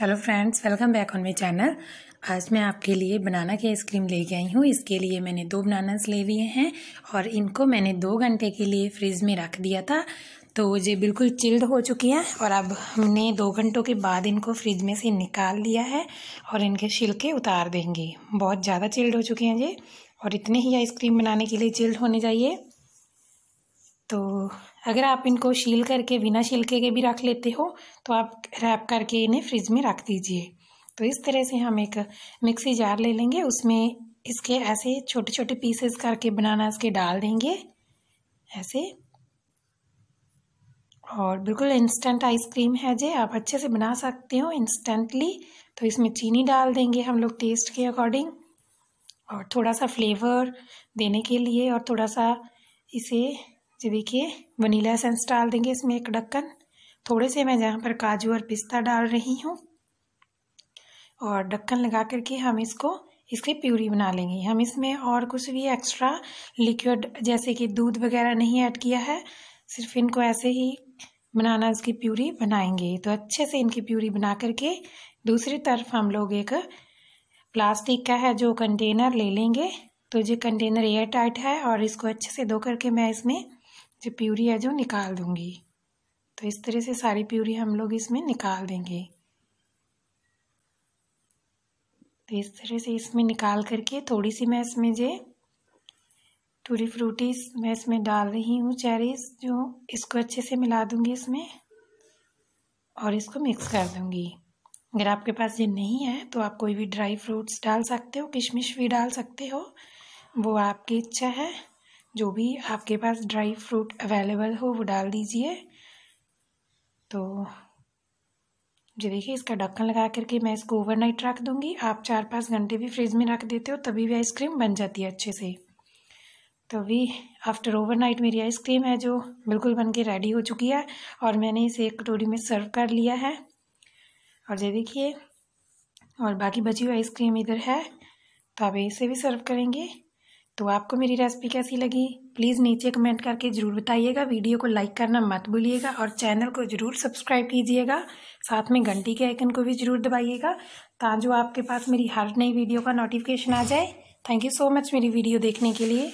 hello friends welcome back on my channel आज मैं आपके लिए बनाना की आइसक्रीम ले आई हूँ इसके लिए मैंने दो बनानास ले लिए हैं और इनको मैंने दो घंटे के लिए फ्रिज में रख दिया था तो ये बिल्कुल चिल्ड हो चुकी हैं और अब हमने दो घंटों के बाद इनको फ्रिज में से निकाल दिया है और इनके छिलके उतार देंगे बहुत ज़्यादा चिल्ड हो चुके हैं ये और इतने ही आइसक्रीम बनाने के लिए चिल्ड होने चाहिए तो अगर आप इनको शील करके बिना छिलके के भी रख लेते हो तो आप रैप करके इन्हें फ्रिज में रख दीजिए तो इस तरह से हम एक मिक्सी जार ले लेंगे उसमें इसके ऐसे छोटे छोटे पीसेस करके बनाना इसके डाल देंगे ऐसे और बिल्कुल इंस्टेंट आइसक्रीम है जे आप अच्छे से बना सकते हो इंस्टेंटली तो इसमें चीनी डाल देंगे हम लोग टेस्ट के अकॉर्डिंग और थोड़ा सा फ्लेवर देने के लिए और थोड़ा सा इसे ये देखिए वनीला सेंस डाल देंगे इसमें एक ढक्कन थोड़े से मैं जहाँ पर काजू और पिस्ता डाल रही हूँ और ढक्कन लगा करके हम इसको इसकी प्यूरी बना लेंगे हम इसमें और कुछ भी एक्स्ट्रा लिक्विड जैसे कि दूध वगैरह नहीं ऐड किया है सिर्फ इनको ऐसे ही बनाना इसकी प्यूरी बनाएंगे तो अच्छे से इनकी प्यूरी बना करके दूसरी तरफ हम लोग एक प्लास्टिक का है जो कंटेनर ले लेंगे तो ये कंटेनर एयर टाइट है और इसको अच्छे से धो करके मैं इसमें जो प्यूरी है जो निकाल दूँगी तो इस तरह से सारी प्यूरी हम लोग इसमें निकाल देंगे तो इस तरह से इसमें निकाल करके थोड़ी सी मैं इसमें जे टूरी फ्रूटी मैं इसमें डाल रही हूँ चेरीज जो इसको अच्छे से मिला दूँगी इसमें और इसको मिक्स कर दूँगी अगर आपके पास ये नहीं है तो आप कोई भी ड्राई फ्रूट्स डाल सकते हो किशमिश भी डाल सकते हो वो आपकी इच्छा है जो भी आपके पास ड्राई फ्रूट अवेलेबल हो वो डाल दीजिए तो जो देखिए इसका ढक्कन लगा करके मैं इसको ओवरनाइट रख दूंगी आप चार पाँच घंटे भी फ्रिज में रख देते हो तभी भी आइसक्रीम बन जाती है अच्छे से तो अभी आफ्टर ओवरनाइट मेरी आइसक्रीम है जो बिल्कुल बन के रेडी हो चुकी है और मैंने इसे एक कटोरी में सर्व कर लिया है और जो देखिए और बाकी बची हुई आइसक्रीम इधर है तो आप इसे भी सर्व करेंगे तो आपको मेरी रेसिपी कैसी लगी प्लीज़ नीचे कमेंट करके ज़रूर बताइएगा वीडियो को लाइक करना मत भूलिएगा और चैनल को ज़रूर सब्सक्राइब कीजिएगा साथ में घंटी के आइकन को भी ज़रूर दबाइएगा ताकि आपके पास मेरी हर नई वीडियो का नोटिफिकेशन आ जाए थैंक यू सो मच मेरी वीडियो देखने के लिए